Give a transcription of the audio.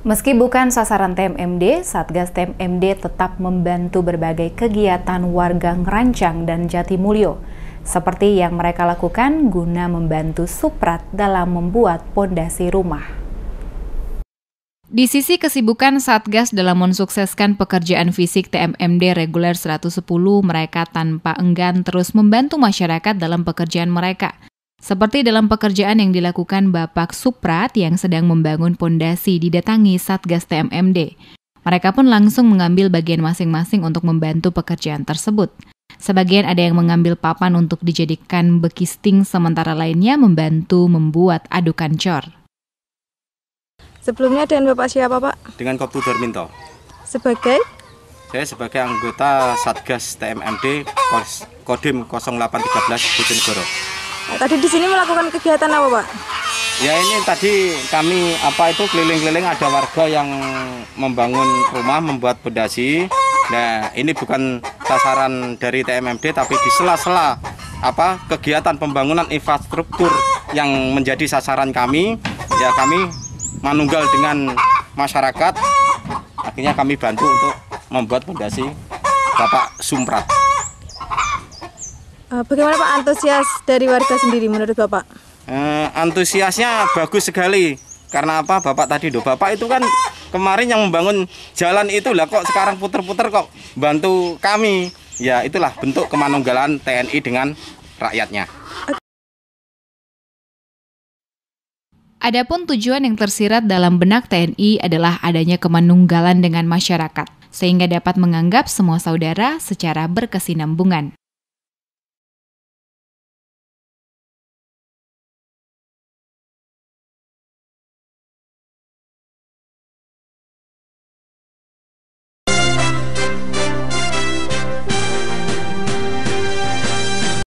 Meski bukan sasaran TMMD, Satgas TMMD tetap membantu berbagai kegiatan warga Ngerancang dan Jatimulyo, seperti yang mereka lakukan guna membantu Suprat dalam membuat pondasi rumah. Di sisi kesibukan Satgas dalam mensukseskan pekerjaan fisik TMMD reguler 110, mereka tanpa enggan terus membantu masyarakat dalam pekerjaan mereka. Seperti dalam pekerjaan yang dilakukan Bapak Suprat yang sedang membangun pondasi didatangi Satgas TMMD. Mereka pun langsung mengambil bagian masing-masing untuk membantu pekerjaan tersebut. Sebagian ada yang mengambil papan untuk dijadikan bekisting, sementara lainnya membantu membuat adukan cor. Sebelumnya dengan Bapak siapa Pak? Dengan Koptu Darminto. Sebagai? Saya sebagai anggota Satgas TMMD Kodim 0813 Bojonegoro tadi di sini melakukan kegiatan apa, Pak? Ya ini tadi kami apa itu keliling-keliling ada warga yang membangun rumah, membuat pedasi. Nah, ini bukan sasaran dari TMMD tapi di sela-sela apa kegiatan pembangunan infrastruktur yang menjadi sasaran kami ya kami manunggal dengan masyarakat akhirnya kami bantu untuk membuat pondasi, Bapak Sumrat Eh, bagaimana Pak antusias dari warga sendiri menurut Bapak? Eh, antusiasnya bagus sekali. Karena apa? Bapak tadi do Bapak itu kan kemarin yang membangun jalan itu lah kok sekarang puter-puter kok bantu kami. Ya itulah bentuk kemanunggalan TNI dengan rakyatnya. Adapun tujuan yang tersirat dalam benak TNI adalah adanya kemanunggalan dengan masyarakat, sehingga dapat menganggap semua saudara secara berkesinambungan.